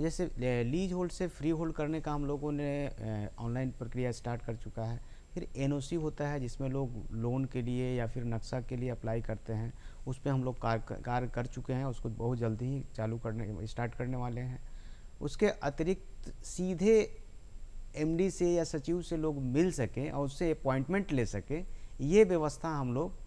Speaker 3: जैसे लीज होल्ड से फ्री होल्ड करने का हम लोगों ने ऑनलाइन प्रक्रिया स्टार्ट कर चुका है फिर एनओसी होता है जिसमें लोग लोन के लिए या फिर नक्शा के लिए अप्लाई करते हैं उस पर हम लोग कार्य कार कर चुके हैं उसको बहुत जल्दी ही चालू करने स्टार्ट करने वाले हैं उसके अतिरिक्त सीधे एमडी से या सचिव से लोग मिल सकें और उससे अपॉइंटमेंट ले सकें ये व्यवस्था हम लोग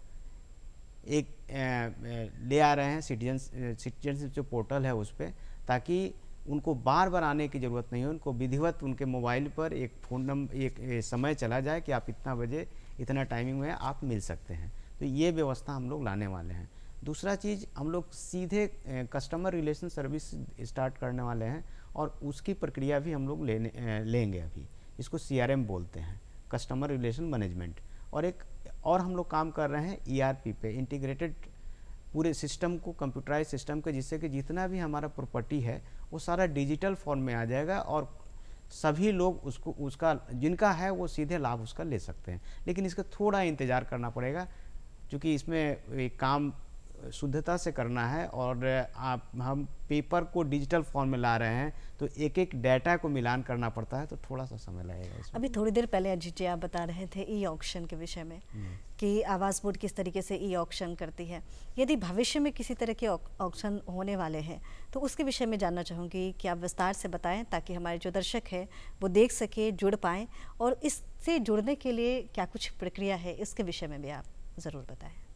Speaker 3: एक ए, ए, ले आ रहे हैं सिटीजन सिटीजनशिप जो पोर्टल है उस पर ताकि उनको बार बार आने की ज़रूरत नहीं है उनको विधिवत उनके मोबाइल पर एक फ़ोन नंबर एक, समय चला जाए कि आप इतना बजे इतना टाइमिंग में आप मिल सकते हैं तो ये व्यवस्था हम लोग लाने वाले हैं दूसरा चीज़ हम लोग सीधे कस्टमर रिलेशन सर्विस स्टार्ट करने वाले हैं और उसकी प्रक्रिया भी हम लोग लेने लेंगे अभी इसको सी बोलते हैं कस्टमर रिलेशन मैनेजमेंट और एक और हम लोग काम कर रहे हैं ईआरपी e पे इंटीग्रेटेड पूरे सिस्टम को कंप्यूटराइज सिस्टम के जिससे कि जितना भी हमारा प्रॉपर्टी है वो सारा डिजिटल फॉर्म में आ जाएगा और सभी लोग उसको उसका जिनका है वो सीधे लाभ उसका ले सकते हैं लेकिन इसका थोड़ा इंतज़ार करना पड़ेगा क्योंकि इसमें एक काम शुद्धता से करना है और आप हम पेपर को डिजिटल फॉर्म में ला रहे हैं तो एक एक डाटा को मिलान करना पड़ता है तो थोड़ा सा समय लगेगा अभी
Speaker 1: थोड़ी देर पहले अजीत जी आप बता रहे थे ई ऑक्शन के विषय में हम्म। कि आवास बोर्ड किस तरीके से ई ऑक्शन करती है यदि भविष्य में किसी तरह के ऑक्शन होने वाले हैं तो उसके विषय में जानना चाहूँगी कि आप विस्तार से बताएं ताकि हमारे जो दर्शक हैं वो देख सके जुड़ पाएँ और इससे जुड़ने के लिए क्या कुछ प्रक्रिया है इसके विषय में भी आप ज़रूर बताएँ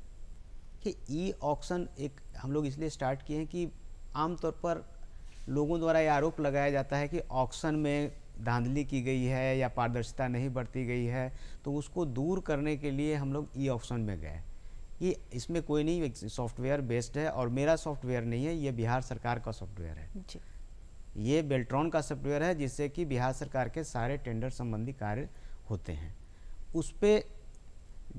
Speaker 3: देखिए ई ऑक्शन एक हम लोग इसलिए स्टार्ट किए हैं कि आमतौर पर लोगों द्वारा ये आरोप लगाया जाता है कि ऑक्शन में धांधली की गई है या पारदर्शिता नहीं बरती गई है तो उसको दूर करने के लिए हम लोग ई ऑप्शन में गए ये इसमें कोई नहीं सॉफ्टवेयर बेस्ड है और मेरा सॉफ्टवेयर नहीं है ये बिहार सरकार का सॉफ्टवेयर है जी। ये बेल्ट्रॉन का सॉफ्टवेयर है जिससे कि बिहार सरकार के सारे टेंडर संबंधी कार्य होते हैं उस पर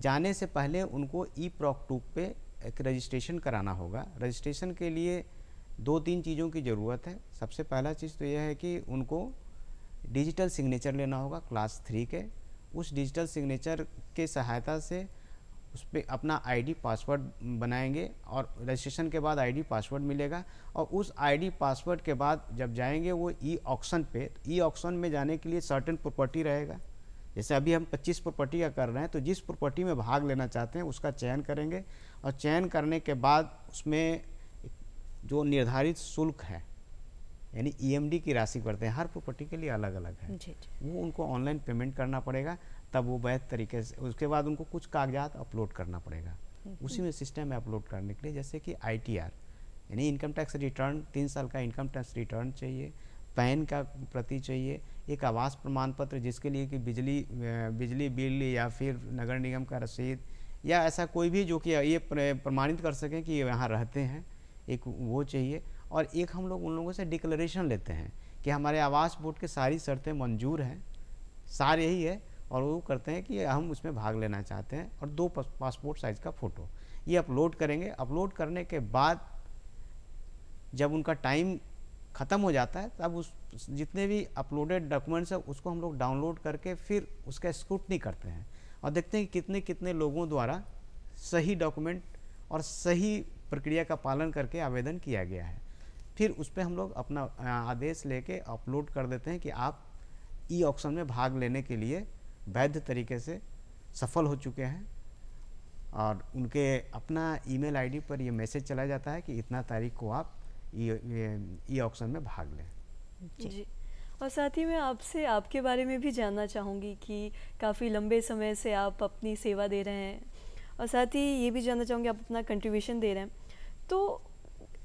Speaker 3: जाने से पहले उनको ई प्रॉक टू पर एक रजिस्ट्रेशन कराना होगा रजिस्ट्रेशन के लिए दो तीन चीज़ों की ज़रूरत है सबसे पहला चीज़ तो यह है कि उनको डिजिटल सिग्नेचर लेना होगा क्लास थ्री के उस डिजिटल सिग्नेचर के सहायता से उस पर अपना आईडी पासवर्ड बनाएंगे और रजिस्ट्रेशन के बाद आईडी पासवर्ड मिलेगा और उस आईडी पासवर्ड के बाद जब जाएंगे वो ई ऑक्शन पे ई ऑक्शन में जाने के लिए सर्टन प्रॉपर्टी रहेगा जैसे अभी हम 25 प्रॉपर्टी का कर रहे हैं तो जिस प्रॉपर्टी में भाग लेना चाहते हैं उसका चयन करेंगे और चयन करने के बाद उसमें जो निर्धारित शुल्क है यानी ईएमडी e की राशि पड़ते हैं हर प्रॉपर्टी के लिए अलग अलग है जी जी। वो उनको ऑनलाइन पेमेंट करना पड़ेगा तब वो बेहतर तरीके से उसके बाद उनको कुछ कागजात अपलोड करना पड़ेगा उसी में सिस्टम में अपलोड करने के लिए जैसे कि आईटीआर यानी इनकम टैक्स रिटर्न तीन साल का इनकम टैक्स रिटर्न चाहिए पैन का प्रति चाहिए एक आवास प्रमाण पत्र जिसके लिए कि बिजली बिजली बिल या फिर नगर निगम का रसीद या ऐसा कोई भी जो कि ये प्रमाणित कर सकें कि ये यहाँ रहते हैं एक वो चाहिए और एक हम लोग उन लोगों से डिक्लेरेशन लेते हैं कि हमारे आवास बोर्ड के सारी शर्तें मंजूर हैं सार यही है और वो करते हैं कि हम उसमें भाग लेना चाहते हैं और दो पासपोर्ट साइज़ का फ़ोटो ये अपलोड करेंगे अपलोड करने के बाद जब उनका टाइम ख़त्म हो जाता है तब उस जितने भी अपलोडेड डॉक्यूमेंट्स हैं उसको हम लोग डाउनलोड करके फिर उसका स्क्रूटनी करते हैं और देखते हैं कि कितने कितने लोगों द्वारा सही डॉक्यूमेंट और सही प्रक्रिया का पालन करके आवेदन किया गया है फिर उस पर हम लोग अपना आदेश लेके अपलोड कर देते हैं कि आप ई ऑक्शन में भाग लेने के लिए वैध तरीके से सफल हो चुके हैं और उनके अपना ईमेल आईडी पर यह मैसेज चला जाता है कि इतना तारीख को आप ई ऑक्शन में भाग लें
Speaker 2: जी, जी। और साथ ही मैं आपसे आपके बारे में भी जानना चाहूँगी कि काफ़ी लंबे समय से आप अपनी सेवा दे रहे हैं और साथ ही ये भी जानना चाहूँगी आप अपना कंट्रीब्यूशन दे रहे हैं तो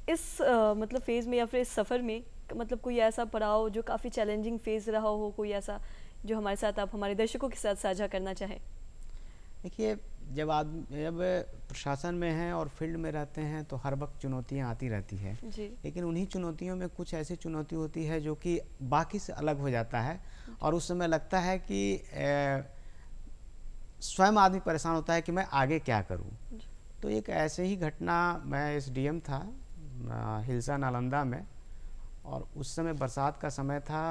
Speaker 2: इस आ, मतलब फेज़ में या फिर इस सफ़र में मतलब कोई ऐसा पड़ाव जो काफ़ी चैलेंजिंग फेज़ रहा हो कोई ऐसा जो हमारे साथ आप हमारे दर्शकों के साथ साझा करना चाहें
Speaker 3: देखिए जब आदमी जब प्रशासन में हैं और फील्ड में रहते हैं तो हर वक्त चुनौतियां आती रहती है लेकिन उन्हीं चुनौतियों में कुछ ऐसी चुनौती होती है जो कि बाकी से अलग हो जाता है और उस समय लगता है कि स्वयं आदमी परेशान होता है कि मैं आगे क्या करूं तो एक ऐसे ही घटना मैं एस डीएम था हिलसा नालंदा में और उस समय बरसात का समय था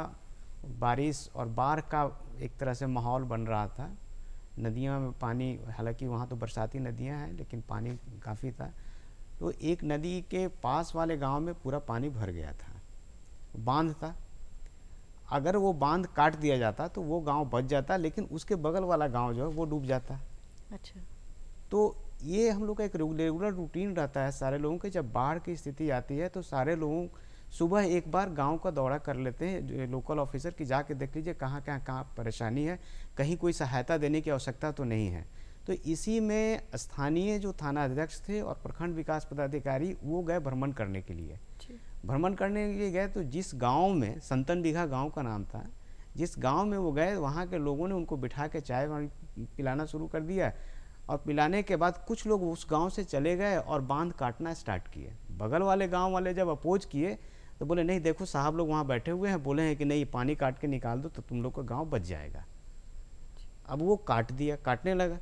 Speaker 3: बारिश और बाढ़ का एक तरह से माहौल बन रहा था नदियाँ में पानी हालांकि वहाँ तो बरसाती नदियाँ हैं लेकिन पानी काफ़ी था तो एक नदी के पास वाले गांव में पूरा पानी भर गया था बांध था अगर वो बांध काट दिया जाता तो वो गांव बच जाता लेकिन उसके बगल वाला गांव जो है वो डूब जाता अच्छा तो ये हम लोग का एक रेगुलर रूटीन रहता है सारे लोगों के जब बाढ़ की स्थिति आती है तो सारे लोगों सुबह एक बार गांव का दौरा कर लेते हैं लोकल ऑफिसर की जाके देख लीजिए कहाँ कहाँ कहाँ परेशानी है कहीं कोई सहायता देने की आवश्यकता तो नहीं है तो इसी में स्थानीय जो थाना अध्यक्ष थे और प्रखंड विकास पदाधिकारी वो गए भ्रमण करने के लिए भ्रमण करने के लिए गए तो जिस गांव में संतन बीघा गाँव का नाम था जिस गांव में वो गए वहाँ के लोगों ने उनको बिठा के चाय पिलाना शुरू कर दिया और पिलाने के बाद कुछ लोग उस गांव से चले गए और बांध काटना स्टार्ट किए बगल वाले गांव वाले जब अपोज किए तो बोले नहीं देखो साहब लोग वहाँ बैठे हुए हैं बोले हैं कि नहीं पानी काट के निकाल दो तो तुम लोग का गाँव बच जाएगा अब वो काट दिया काटने लगा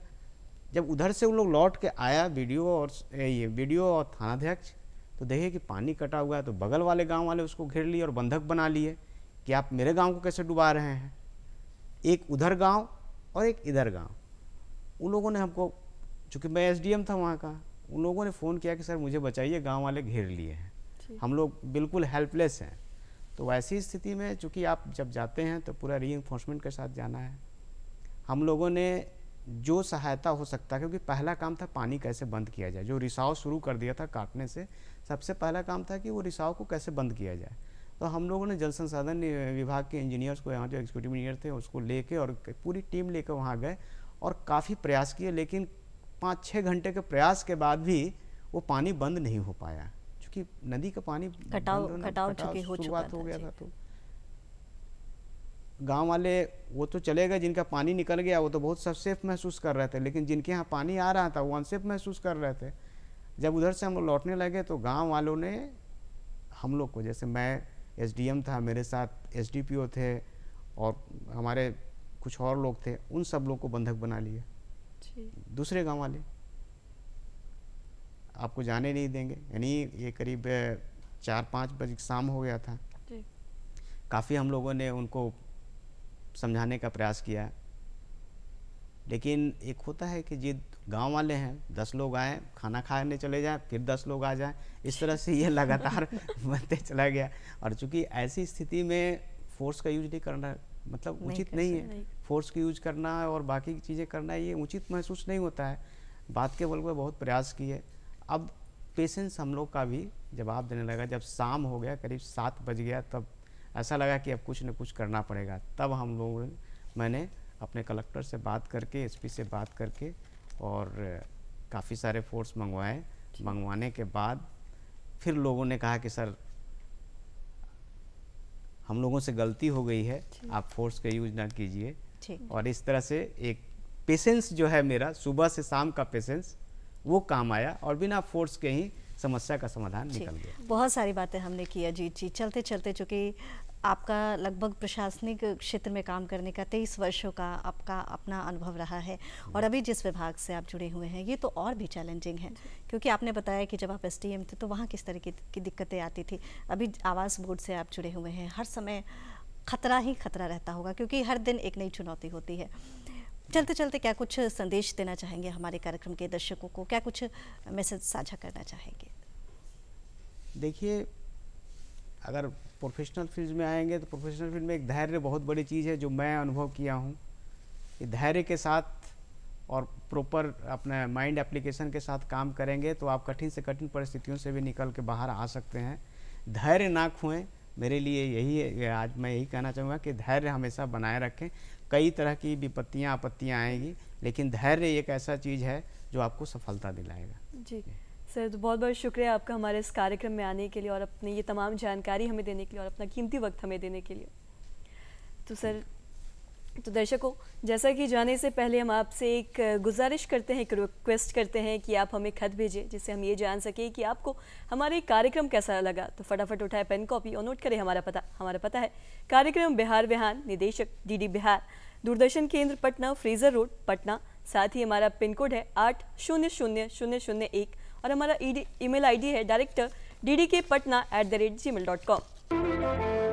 Speaker 3: जब उधर से वो लोग लौट के आया वीडियो और ये वीडियो और थानाध्यक्ष तो देखे कि पानी कटा हुआ है तो बगल वाले गांव वाले उसको घेर लिए और बंधक बना लिए कि आप मेरे गांव को कैसे डुबा रहे हैं एक उधर गांव और एक इधर गांव उन लोगों ने हमको चूँकि मैं एसडीएम था वहाँ का उन लोगों ने फ़ोन किया कि सर मुझे बचाइए गाँव वाले घेर लिए हैं हम लोग बिल्कुल हेल्पलेस हैं तो ऐसी स्थिति में चूँकि आप जब जाते हैं तो पूरा री के साथ जाना है हम लोगों ने जो सहायता हो सकता है क्योंकि पहला काम था पानी कैसे बंद किया जाए जो रिसाव शुरू कर दिया था काटने से सबसे पहला काम था कि वो रिसाव को कैसे बंद किया जाए तो हम लोगों ने जल संसाधन विभाग के इंजीनियर्स को यहाँ जो एग्जीक्यूटिव इंजीनियर थे उसको लेके और पूरी टीम लेकर वहाँ गए और काफ़ी प्रयास किए लेकिन पाँच छः घंटे के प्रयास के बाद भी वो पानी बंद नहीं हो पाया चूंकि नदी का पानी कटाव कटाव चुके हो चुका हो गया था तो गांव वाले वो तो चले गए जिनका पानी निकल गया वो तो बहुत सब सेफ महसूस कर रहे थे लेकिन जिनके यहाँ पानी आ रहा था वो अनसेफ महसूस कर रहे थे जब उधर से हम लोग लौटने लगे तो गांव वालों ने हम लोग को जैसे मैं एसडीएम था मेरे साथ एसडीपीओ थे और हमारे कुछ और लोग थे उन सब लोग को बंधक बना लिया दूसरे गाँव वाले आपको जाने नहीं देंगे यानी ये करीब चार पाँच बजे शाम हो गया था काफ़ी हम लोगों ने उनको समझाने का प्रयास किया लेकिन एक होता है कि जिद गांव वाले हैं दस लोग आए खाना खाने चले जाए फिर दस लोग आ जाए इस तरह से ये लगातार बनते चला गया और चूंकि ऐसी स्थिति में फोर्स का यूज नहीं करना मतलब नहीं उचित नहीं है नहीं। फोर्स का यूज करना और बाकी चीज़ें करना ये उचित महसूस नहीं होता है बात के बल पर बहुत प्रयास किए अब पेशेंस हम लोग का भी जवाब देने लगा जब शाम हो गया करीब सात बज गया तब ऐसा लगा कि अब कुछ न कुछ करना पड़ेगा तब हम लोगों मैंने अपने कलेक्टर से बात करके एसपी से बात करके और काफ़ी सारे फोर्स मंगवाए मंगवाने के बाद फिर लोगों ने कहा कि सर हम लोगों से गलती हो गई है आप फोर्स का यूज ना कीजिए और इस तरह से एक पेशेंस जो है मेरा सुबह से शाम का पेशेंस वो काम आया और बिना फोर्स के ही समस्या का समाधान निकल गया
Speaker 1: बहुत सारी बातें हमने की अजीत जी चलते चलते चूँकि आपका लगभग प्रशासनिक क्षेत्र में काम करने का तेईस वर्षों का आपका अपना अनुभव रहा है और अभी जिस विभाग से आप जुड़े हुए हैं ये तो और भी चैलेंजिंग है क्योंकि आपने बताया कि जब आप एस थे तो वहाँ किस तरह की दिक्कतें आती थी अभी आवास बोर्ड से आप जुड़े हुए हैं हर समय खतरा ही खतरा रहता होगा क्योंकि हर दिन एक नई चुनौती होती है चलते चलते क्या कुछ संदेश देना चाहेंगे हमारे कार्यक्रम के दर्शकों को क्या कुछ मैसेज साझा करना चाहेंगे
Speaker 3: देखिए अगर प्रोफेशनल फील्ड में आएंगे तो प्रोफेशनल फील्ड में एक धैर्य बहुत बड़ी चीज़ है जो मैं अनुभव किया हूँ कि धैर्य के साथ और प्रॉपर अपने माइंड एप्लीकेशन के साथ काम करेंगे तो आप कठिन से कठिन परिस्थितियों से भी निकल के बाहर आ सकते हैं धैर्य ना खोएं मेरे लिए यही है आज मैं यही कहना चाहूँगा कि धैर्य हमेशा बनाए रखें कई तरह की विपत्तियाँ आपत्तियाँ आएंगी लेकिन धैर्य एक ऐसा चीज़ है जो आपको सफलता दिलाएगा
Speaker 2: जी सर तो बहुत बहुत शुक्रिया आपका हमारे इस कार्यक्रम में आने के लिए और अपनी ये तमाम जानकारी हमें देने के लिए और अपना कीमती वक्त हमें देने के लिए तो सर तो दर्शकों जैसा कि जाने से पहले हम आपसे एक गुजारिश करते हैं एक रिक्वेस्ट करते हैं कि आप हमें खत भेजें जिससे हम ये जान सकें कि आपको हमारे कार्यक्रम कैसा लगा तो फटाफट उठाए पेन कॉपी और नोट करें हमारा पता हमारा पता है कार्यक्रम बिहार विहान निदेशक डीडी बिहार दूरदर्शन केंद्र पटना फ्रीजर रोड पटना साथ ही हमारा पिन कोड है आठ शून्य शून्य शून्य शून्य एक और हमारा ई ईमेल आई है director D D K Patna at the rate Gmail dot com